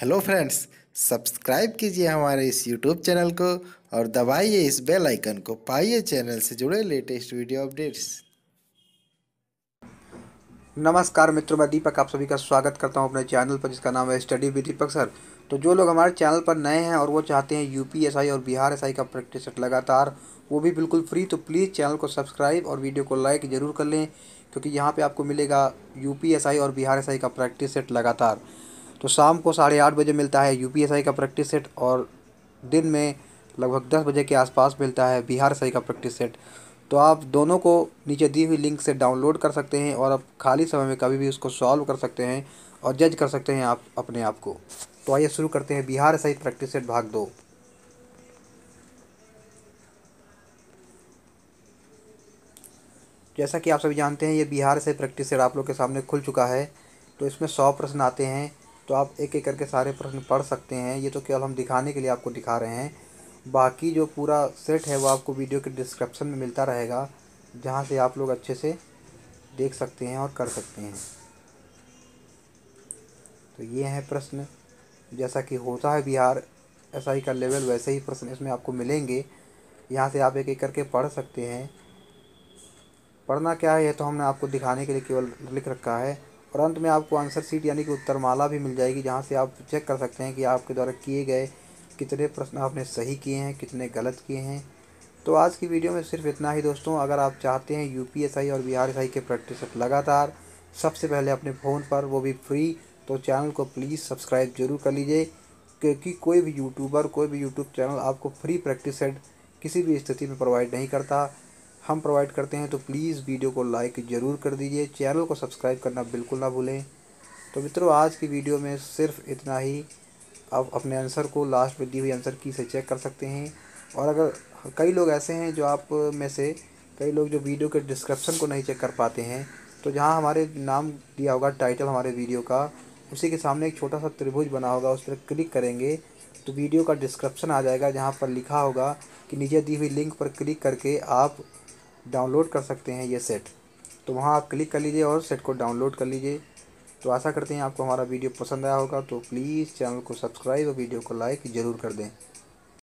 hello friends subscribe कीजिए हमारे इस यूट्यूब चैनल को और दबाइए इस बेल आइकन को पाइए चैनल से जुड़े लेटेस्ट वीडियो अपडेट्स नमस्कार मित्रों मैं दीपक आप सभी का स्वागत करता हूं अपने चैनल पर जिसका नाम है स्टडी विद दीपक सर तो जो लोग हमारे चैनल पर नए हैं और वो चाहते हैं यू और बिहार एस का प्रैक्टिस सेट लगातार वो भी बिल्कुल फ्री तो प्लीज़ चैनल को सब्सक्राइब और वीडियो को लाइक ज़रूर कर लें क्योंकि यहाँ पर आपको मिलेगा यू और बिहार एस का प्रैक्टिस सेट लगातार तो शाम को साढ़े आठ बजे मिलता है यूपीएसआई का प्रैक्टिस सेट और दिन में लगभग दस बजे के आसपास मिलता है बिहार सही का प्रैक्टिस सेट तो आप दोनों को नीचे दी हुई लिंक से डाउनलोड कर सकते हैं और आप खाली समय में कभी भी उसको सॉल्व कर सकते हैं और जज कर सकते हैं आप अपने आप को तो आइए शुरू करते हैं बिहार सही प्रैक्टिस सेट भाग दो जैसा कि आप सभी जानते हैं ये बिहार से प्रैक्टिस सेट आप लोग के सामने खुल चुका है तो इसमें सौ प्रश्न आते हैं तो आप एक एक करके सारे प्रश्न पढ़ सकते हैं ये तो केवल हम दिखाने के लिए आपको दिखा रहे हैं बाकी जो पूरा सेट है वो आपको वीडियो के डिस्क्रिप्शन में मिलता रहेगा जहाँ से आप लोग अच्छे से देख सकते हैं और कर सकते हैं तो ये हैं प्रश्न जैसा कि होता है बिहार एस आई का लेवल वैसे ही प्रश्न इसमें आपको मिलेंगे यहाँ से आप एक एक करके पढ़ सकते हैं पढ़ना क्या है तो हमने आपको दिखाने के लिए केवल लिख रखा है और अंत में आपको आंसर सीट यानी कि उत्तरमाला भी मिल जाएगी जहाँ से आप चेक कर सकते हैं कि आपके द्वारा किए गए कितने प्रश्न आपने सही किए हैं कितने गलत किए हैं तो आज की वीडियो में सिर्फ इतना ही दोस्तों अगर आप चाहते हैं यू और बिहार एस के प्रैक्टिस लगातार सबसे पहले अपने फ़ोन पर वो भी फ्री तो चैनल को प्लीज़ सब्सक्राइब जरूर कर लीजिए क्योंकि कोई भी यूट्यूबर कोई भी यूट्यूब चैनल आपको फ्री प्रैक्टिस सेट किसी भी स्थिति में प्रोवाइड नहीं करता हम प्रोवाइड करते हैं तो प्लीज़ वीडियो को लाइक ज़रूर कर दीजिए चैनल को सब्सक्राइब करना बिल्कुल ना भूलें तो मित्रों आज की वीडियो में सिर्फ इतना ही आप अपने आंसर को लास्ट में दी हुई आंसर की से चेक कर सकते हैं और अगर कई लोग ऐसे हैं जो आप में से कई लोग जो वीडियो के डिस्क्रिप्शन को नहीं चेक कर पाते हैं तो जहाँ हमारे नाम दिया होगा टाइटल हमारे वीडियो का उसी के सामने एक छोटा सा त्रिभुज बना होगा उस पर क्लिक करेंगे तो वीडियो का डिस्क्रिप्शन आ जाएगा जहाँ पर लिखा होगा कि नीचे दी हुई लिंक पर क्लिक करके आप डाउनलोड कर सकते हैं ये सेट तो वहाँ आप क्लिक कर लीजिए और सेट को डाउनलोड कर लीजिए तो आशा करते हैं आपको हमारा वीडियो पसंद आया होगा तो प्लीज़ चैनल को सब्सक्राइब और वीडियो को लाइक ज़रूर कर दें